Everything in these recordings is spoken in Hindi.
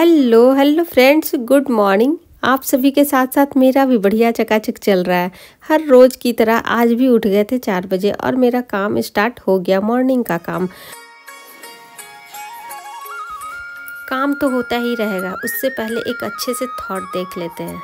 Hello hello friends good morning आप सभी के साथ साथ मेरा भी बढ़िया चकाचक चल रहा है हर रोज़ की तरह आज भी उठ गए थे चार बजे और मेरा काम स्टार्ट हो गया मॉर्निंग का काम काम तो होता ही रहेगा उससे पहले एक अच्छे से थॉट देख लेते हैं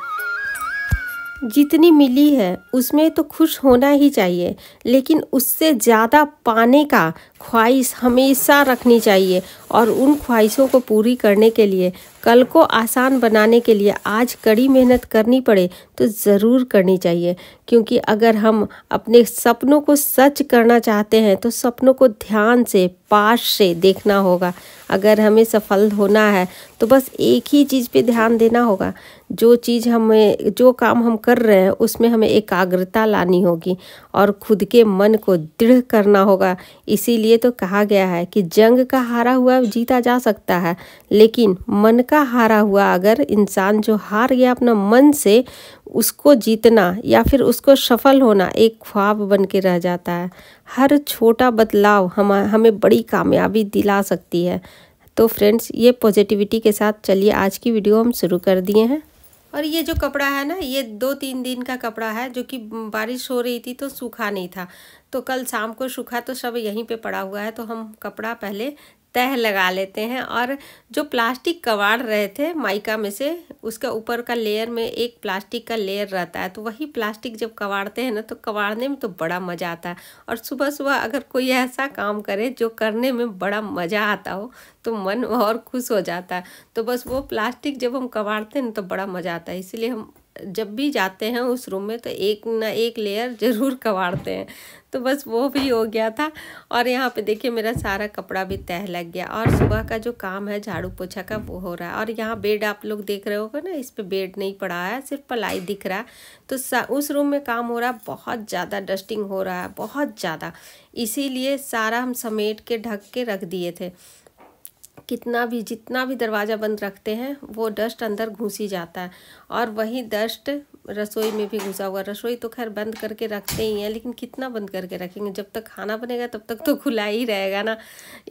जितनी मिली है उसमें तो खुश होना ही चाहिए लेकिन उससे ज़्यादा पाने का ख्वाहिश हमेशा रखनी चाहिए और उन ख्वाहिशों को पूरी करने के लिए कल को आसान बनाने के लिए आज कड़ी मेहनत करनी पड़े तो ज़रूर करनी चाहिए क्योंकि अगर हम अपने सपनों को सच करना चाहते हैं तो सपनों को ध्यान से पास से देखना होगा अगर हमें सफल होना है तो बस एक ही चीज़ पे ध्यान देना होगा जो चीज़ हमें जो काम हम कर रहे हैं उसमें हमें एकाग्रता लानी होगी और खुद के मन को दृढ़ करना होगा इसीलिए तो कहा गया है कि जंग का हारा हुआ जीता जा सकता है लेकिन मन का हारा हुआ अगर इंसान जो हार गया अपना मन से उसको जीतना या फिर उसको सफल होना एक ख्वाब बन के रह जाता है हर छोटा बदलाव हम हमें बड़ी कामयाबी दिला सकती है तो फ्रेंड्स ये पॉजिटिविटी के साथ चलिए आज की वीडियो हम शुरू कर दिए हैं और ये जो कपड़ा है ना ये दो तीन दिन का कपड़ा है जो कि बारिश हो रही थी तो सूखा नहीं था तो कल शाम को सूखा तो सब यहीं पे पड़ा हुआ है तो हम कपड़ा पहले तह लगा लेते हैं और जो प्लास्टिक कवाड़ रहे थे माइका में से उसका ऊपर का लेयर में एक प्लास्टिक का लेयर रहता है तो वही प्लास्टिक जब कवाड़ते हैं ना तो कवाड़ने में तो बड़ा मज़ा आता है और सुबह सुबह अगर कोई ऐसा काम करे जो करने में बड़ा मज़ा आता हो तो मन और खुश हो जाता है तो बस वो प्लास्टिक जब हम कवाड़ते हैं ना तो बड़ा मज़ा आता है इसीलिए हम जब भी जाते हैं उस रूम में तो एक ना एक लेयर ज़रूर कवाड़ते हैं तो बस वो भी हो गया था और यहाँ पे देखिए मेरा सारा कपड़ा भी तह लग गया और सुबह का जो काम है झाड़ू पोछा का वो हो रहा है और यहाँ बेड आप लोग देख रहे होगा ना इस पर बेड नहीं पड़ा है सिर्फ पलाई दिख रहा है तो उस रूम में काम हो रहा है बहुत ज़्यादा डस्टिंग हो रहा है बहुत ज़्यादा इसीलिए सारा हम समेट के ढक के रख दिए थे कितना भी जितना भी दरवाज़ा बंद रखते हैं वो डस्ट अंदर घुस ही जाता है और वही डस्ट रसोई में भी घुसा हुआ रसोई तो खैर बंद करके रखते ही हैं लेकिन कितना बंद करके रखेंगे जब तक खाना बनेगा तब तक तो खुला ही रहेगा ना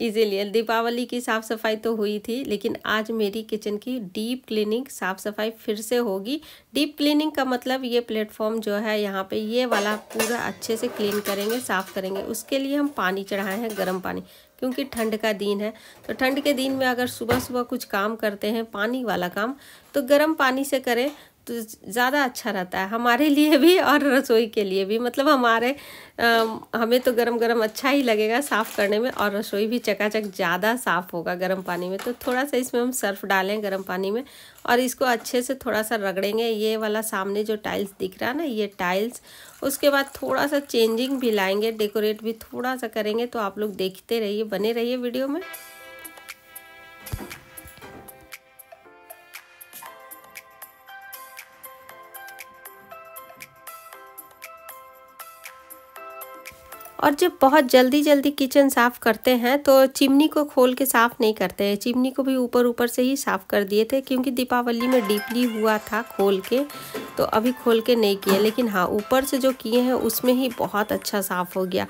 इजीलिए दीपावली की साफ़ सफाई तो हुई थी लेकिन आज मेरी किचन की डीप क्लीनिंग साफ़ सफाई फिर से होगी डीप क्लीनिंग का मतलब ये प्लेटफॉर्म जो है यहाँ पर ये वाला पूरा अच्छे से क्लीन करेंगे साफ़ करेंगे उसके लिए हम पानी चढ़ाए हैं गर्म पानी क्योंकि ठंड का दिन है तो ठंड के दिन में अगर सुबह सुबह कुछ काम करते हैं पानी वाला काम तो गर्म पानी से करें तो ज़्यादा अच्छा रहता है हमारे लिए भी और रसोई के लिए भी मतलब हमारे आ, हमें तो गरम गरम अच्छा ही लगेगा साफ़ करने में और रसोई भी चकाचक ज़्यादा साफ़ होगा गर्म पानी में तो थोड़ा सा इसमें हम सर्फ डालें गर्म पानी में और इसको अच्छे से थोड़ा सा रगड़ेंगे ये वाला सामने जो टाइल्स दिख रहा है ना ये टाइल्स उसके बाद थोड़ा सा चेंजिंग भी लाएँगे डेकोरेट भी थोड़ा सा करेंगे तो आप लोग देखते रहिए बने रहिए वीडियो में और जब बहुत जल्दी जल्दी किचन साफ़ करते हैं तो चिमनी को खोल के साफ़ नहीं करते हैं चिमनी को भी ऊपर ऊपर से ही साफ़ कर दिए थे क्योंकि दीपावली में डीपली हुआ था खोल के तो अभी खोल के नहीं किया लेकिन हाँ ऊपर से जो किए हैं उसमें ही बहुत अच्छा साफ़ हो गया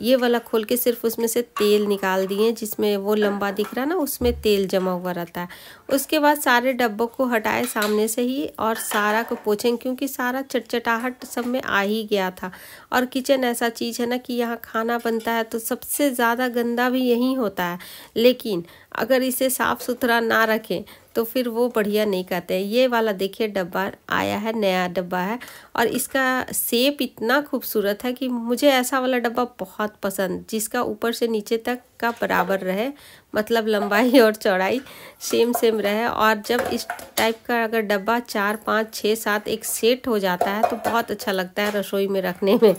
ये वाला खोल के सिर्फ उसमें से तेल निकाल दिए जिसमें वो लंबा दिख रहा ना उसमें तेल जमा हुआ रहता है उसके बाद सारे डब्बों को हटाए सामने से ही और सारा को पोछें क्योंकि सारा चटचटाहट सब में आ ही गया था और किचन ऐसा चीज़ है ना कि यहाँ खाना बनता है तो सबसे ज़्यादा गंदा भी यही होता है लेकिन अगर इसे साफ़ सुथरा ना रखें तो फिर वो बढ़िया नहीं कहते हैं ये वाला देखिए डब्बा आया है नया डब्बा है और इसका सेप इतना खूबसूरत है कि मुझे ऐसा वाला डब्बा बहुत बहुत पसंद जिसका ऊपर से नीचे तक का बराबर रहे मतलब लंबाई और चौड़ाई सेम सेम रहे और जब इस टाइप का अगर डब्बा चार पाँच छः सात एक सेट हो जाता है तो बहुत अच्छा लगता है रसोई में रखने में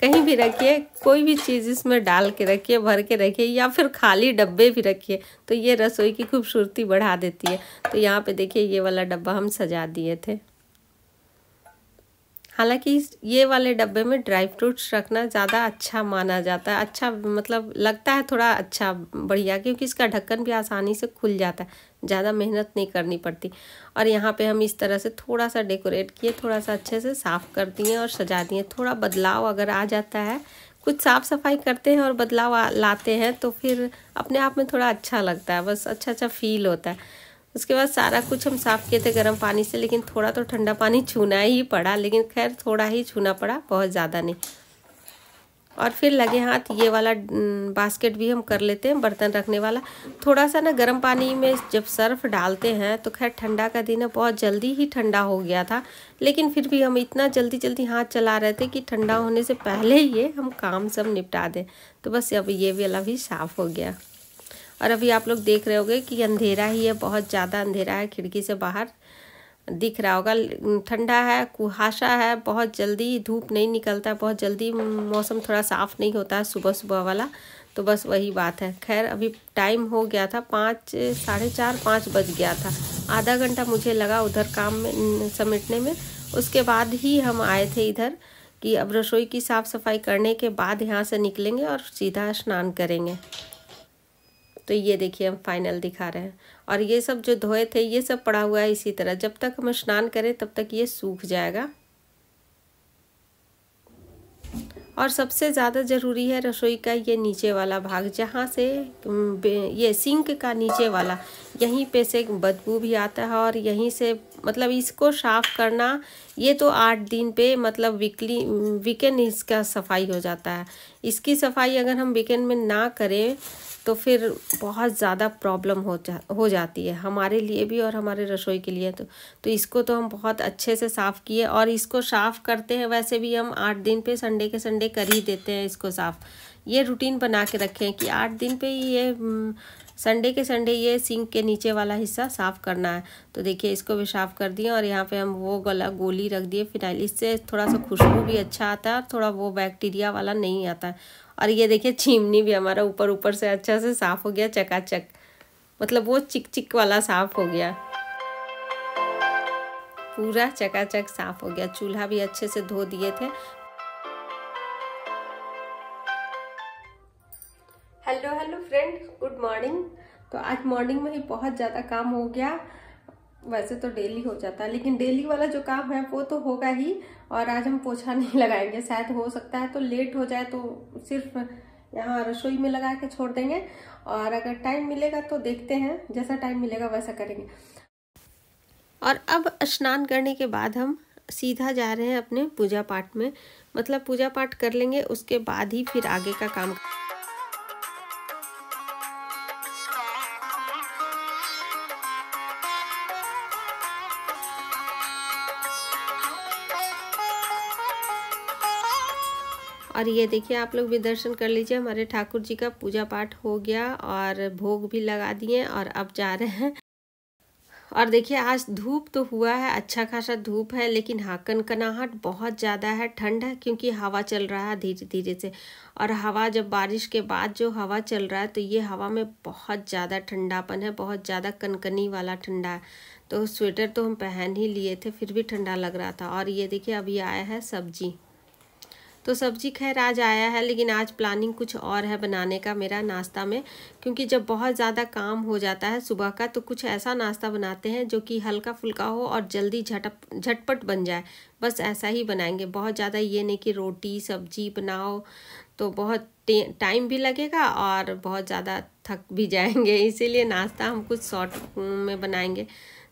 कहीं भी रखिए कोई भी चीज़ इसमें डाल के रखिए भर के रखिए या फिर खाली डब्बे भी रखिए तो ये रसोई की खूबसूरती बढ़ा देती है तो यहाँ पर देखिए ये वाला डब्बा हम सजा दिए थे हालांकि ये वाले डब्बे में ड्राई फ्रूट्स रखना ज़्यादा अच्छा माना जाता है अच्छा मतलब लगता है थोड़ा अच्छा बढ़िया क्योंकि इसका ढक्कन भी आसानी से खुल जाता है ज़्यादा मेहनत नहीं करनी पड़ती और यहाँ पे हम इस तरह से थोड़ा सा डेकोरेट किए थोड़ा सा अच्छे से साफ़ कर दिए और सजा दिए थोड़ा बदलाव अगर आ जाता है कुछ साफ़ सफाई करते हैं और बदलाव लाते हैं तो फिर अपने आप में थोड़ा अच्छा लगता है बस अच्छा अच्छा फील होता है उसके बाद सारा कुछ हम साफ़ किए थे गर्म पानी से लेकिन थोड़ा तो ठंडा पानी छूना ही पड़ा लेकिन खैर थोड़ा ही छूना पड़ा बहुत ज़्यादा नहीं और फिर लगे हाथ ये वाला बास्केट भी हम कर लेते हैं बर्तन रखने वाला थोड़ा सा ना गर्म पानी में जब सर्फ डालते हैं तो खैर ठंडा का दिन है बहुत जल्दी ही ठंडा हो गया था लेकिन फिर भी हम इतना जल्दी जल्दी हाथ चला रहे थे कि ठंडा होने से पहले ये हम काम सब निपटा दें तो बस अब ये वाला भी साफ़ हो गया और अभी आप लोग देख रहे होंगे कि अंधेरा ही है बहुत ज़्यादा अंधेरा है खिड़की से बाहर दिख रहा होगा ठंडा है कुहासा है बहुत जल्दी धूप नहीं निकलता बहुत जल्दी मौसम थोड़ा साफ़ नहीं होता है सुबह सुबह वाला तो बस वही बात है खैर अभी टाइम हो गया था पाँच साढ़े चार पाँच बज गया था आधा घंटा मुझे लगा उधर काम में समेटने में उसके बाद ही हम आए थे इधर कि अब रसोई की साफ़ सफाई करने के बाद यहाँ से निकलेंगे और सीधा स्नान करेंगे तो ये देखिए हम फाइनल दिखा रहे हैं और ये सब जो धोए थे ये सब पड़ा हुआ है इसी तरह जब तक हम स्नान करें तब तक ये सूख जाएगा और सबसे ज़्यादा ज़रूरी है रसोई का ये नीचे वाला भाग जहाँ से ये सिंक का नीचे वाला यहीं पे से बदबू भी आता है और यहीं से मतलब इसको साफ़ करना ये तो आठ दिन पे मतलब वीकली वीकेंड इसका सफाई हो जाता है इसकी सफाई अगर हम वीकेंड में ना करें तो फिर बहुत ज़्यादा प्रॉब्लम हो जा हो जाती है हमारे लिए भी और हमारे रसोई के लिए तो तो इसको तो हम बहुत अच्छे से साफ़ किए और इसको साफ़ करते हैं वैसे भी हम आठ दिन पे संडे के संडे कर ही देते हैं इसको साफ़ ये रूटीन बना के रखें कि आठ दिन पे ये संडे के संडे ये सिंक के नीचे वाला हिस्सा साफ़ करना है तो देखिए इसको भी साफ़ कर दिए और यहाँ पे हम वो गला गोली रख दिए फिनाइल इससे थोड़ा सा खुशबू भी अच्छा आता है और थोड़ा वो बैक्टीरिया वाला नहीं आता और ये देखिए चिमनी भी हमारा ऊपर ऊपर से अच्छा से साफ़ हो गया चकाचक मतलब वो चिक चिक वाला साफ़ हो गया पूरा चकाचक साफ हो गया चूल्हा भी अच्छे से धो दिए थे hello hello friend good morning तो आज मॉर्निंग में ही बहुत ज़्यादा काम हो गया वैसे तो डेली हो जाता है लेकिन डेली वाला जो काम है वो तो होगा ही और आज हम पोछा नहीं लगाएंगे शायद हो सकता है तो लेट हो जाए तो सिर्फ यहाँ रसोई में लगा के छोड़ देंगे और अगर टाइम मिलेगा तो देखते हैं जैसा टाइम मिलेगा वैसा करेंगे और अब स्नान करने के बाद हम सीधा जा रहे हैं अपने पूजा पाठ में मतलब पूजा पाठ कर लेंगे उसके बाद ही फिर आगे का काम और ये देखिए आप लोग भी दर्शन कर लीजिए हमारे ठाकुर जी का पूजा पाठ हो गया और भोग भी लगा दिए और अब जा रहे हैं और देखिए आज धूप तो हुआ है अच्छा खासा धूप है लेकिन हाँ कनकनाहट बहुत ज़्यादा है ठंड है क्योंकि हवा चल रहा है धीरे धीरे से और हवा जब बारिश के बाद जो हवा चल रहा है तो ये हवा में बहुत ज़्यादा ठंडापन है बहुत ज़्यादा कनकनी वाला ठंडा है तो स्वेटर तो हम पहन ही लिए थे फिर भी ठंडा लग रहा था और ये देखिए अभी आया है सब्जी तो सब्जी खैर आज आया है लेकिन आज प्लानिंग कुछ और है बनाने का मेरा नाश्ता में क्योंकि जब बहुत ज़्यादा काम हो जाता है सुबह का तो कुछ ऐसा नाश्ता बनाते हैं जो कि हल्का फुल्का हो और जल्दी झटप झटपट बन जाए बस ऐसा ही बनाएंगे बहुत ज़्यादा ये नहीं कि रोटी सब्जी बनाओ तो बहुत टाइम भी लगेगा और बहुत ज़्यादा थक भी जाएंगे इसीलिए नाश्ता हम कुछ शॉर्ट में बनाएंगे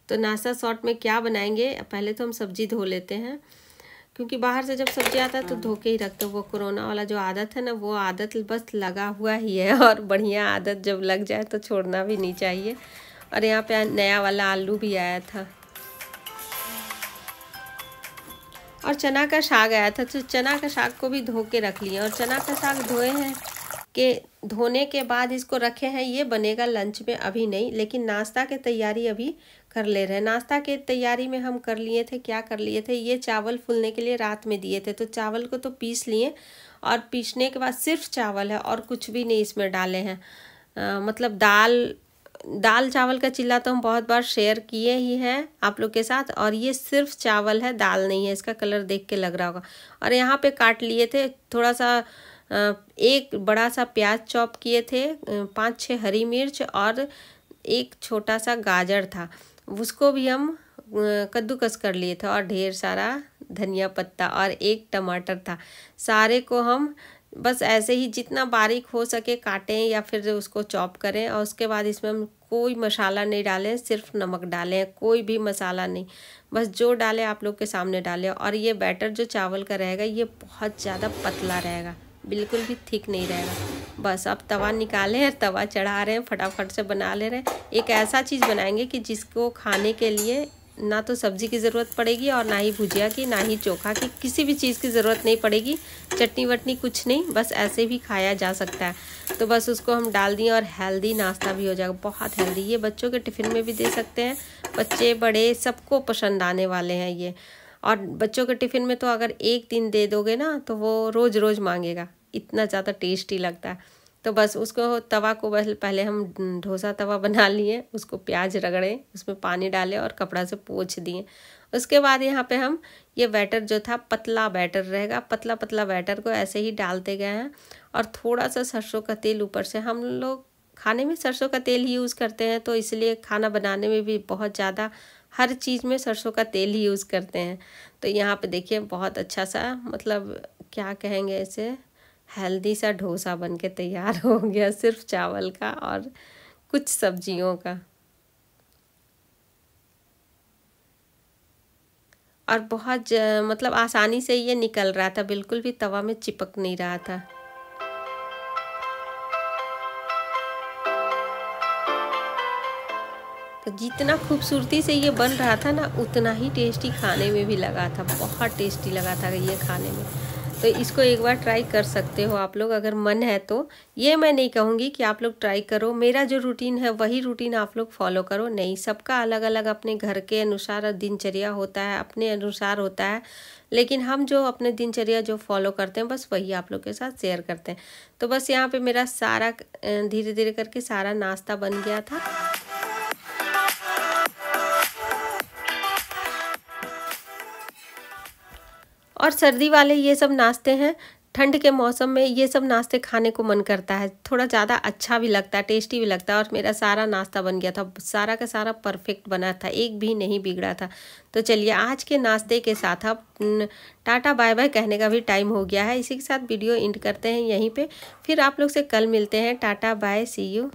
तो नाश्ता शॉर्ट में क्या बनाएंगे पहले तो हम सब्जी धो लेते हैं क्योंकि बाहर से जब सब्जी आता है तो हाँ। धो के ही रखते वो कोरोना वाला जो आदत है ना वो आदत बस लगा हुआ ही है और बढ़िया आदत जब लग जाए तो छोड़ना भी नहीं चाहिए और यहाँ पे नया वाला आलू भी आया था और चना का साग आया था तो चना का साग को भी धो के रख लिए और चना का साग धोए हैं के धोने के बाद इसको रखे हैं ये बनेगा लंच में अभी नहीं लेकिन नाश्ता की तैयारी अभी कर ले रहे हैं नाश्ता के तैयारी में हम कर लिए थे क्या कर लिए थे ये चावल फूलने के लिए रात में दिए थे तो चावल को तो पीस लिए और पीसने के बाद सिर्फ चावल है और कुछ भी नहीं इसमें डाले हैं आ, मतलब दाल दाल चावल का चिल्ला तो हम बहुत बार शेयर किए ही हैं आप लोग के साथ और ये सिर्फ चावल है दाल नहीं है इसका कलर देख के लग रहा होगा और यहाँ पे काट लिए थे थोड़ा सा एक बड़ा सा प्याज चॉप किए थे पाँच छः हरी मिर्च और एक छोटा सा गाजर था उसको भी हम कद्दूकस कर लिए थे और ढेर सारा धनिया पत्ता और एक टमाटर था सारे को हम बस ऐसे ही जितना बारीक हो सके काटें या फिर उसको चॉप करें और उसके बाद इसमें हम कोई मसाला नहीं डालें सिर्फ नमक डालें कोई भी मसाला नहीं बस जो डालें आप लोग के सामने डालें और ये बैटर जो चावल का रहेगा ये बहुत ज़्यादा पतला रहेगा बिल्कुल भी ठीक नहीं रहेगा बस अब तवा निकाले हैं तवा चढ़ा रहे हैं फटाफट से बना ले रहे हैं एक ऐसा चीज़ बनाएंगे कि जिसको खाने के लिए ना तो सब्ज़ी की ज़रूरत पड़ेगी और ना ही भुजिया की ना ही चोखा की किसी भी चीज़ की ज़रूरत नहीं पड़ेगी चटनी वटनी कुछ नहीं बस ऐसे भी खाया जा सकता है तो बस उसको हम डाल दिए और हेल्दी नाश्ता भी हो जाएगा बहुत हेल्दी ये बच्चों के टिफ़िन में भी दे सकते हैं बच्चे बड़े सबको पसंद आने वाले हैं ये और बच्चों के टिफ़िन में तो अगर एक दिन दे दोगे ना तो वो रोज़ रोज़ मांगेगा इतना ज़्यादा टेस्टी लगता है तो बस उसको तवा को बस पहले हम ढोसा तवा बना लिए उसको प्याज रगड़े उसमें पानी डालें और कपड़ा से पोछ दिए उसके बाद यहाँ पे हम ये बैटर जो था पतला बैटर रहेगा पतला पतला बैटर को ऐसे ही डालते गए हैं और थोड़ा सा सरसों का तेल ऊपर से हम लोग खाने में सरसों का तेल ही यूज़ करते हैं तो इसलिए खाना बनाने में भी बहुत ज़्यादा हर चीज़ में सरसों का तेल ही यूज़ करते हैं तो यहाँ पे देखिए बहुत अच्छा सा मतलब क्या कहेंगे इसे हेल्दी सा डोसा बन के तैयार हो गया सिर्फ चावल का और कुछ सब्जियों का और बहुत मतलब आसानी से ये निकल रहा था बिल्कुल भी तवा में चिपक नहीं रहा था तो जितना खूबसूरती से ये बन रहा था ना उतना ही टेस्टी खाने में भी लगा था बहुत टेस्टी लगा था ये खाने में तो इसको एक बार ट्राई कर सकते हो आप लोग अगर मन है तो ये मैं नहीं कहूँगी कि आप लोग ट्राई करो मेरा जो रूटीन है वही रूटीन आप लोग फॉलो करो नहीं सबका अलग अलग अपने घर के अनुसार दिनचर्या होता है अपने अनुसार होता है लेकिन हम जो अपने दिनचर्या जो फॉलो करते हैं बस वही आप लोग के साथ शेयर करते हैं तो बस यहाँ पर मेरा सारा धीरे धीरे करके सारा नाश्ता बन गया था और सर्दी वाले ये सब नाश्ते हैं ठंड के मौसम में ये सब नाश्ते खाने को मन करता है थोड़ा ज़्यादा अच्छा भी लगता है टेस्टी भी लगता है और मेरा सारा नाश्ता बन गया था सारा का सारा परफेक्ट बना था एक भी नहीं बिगड़ा था तो चलिए आज के नाश्ते के साथ अब टाटा बाय बाय कहने का भी टाइम हो गया है इसी के साथ वीडियो एंड करते हैं यहीं पर फिर आप लोग से कल मिलते हैं टाटा बाय सी यू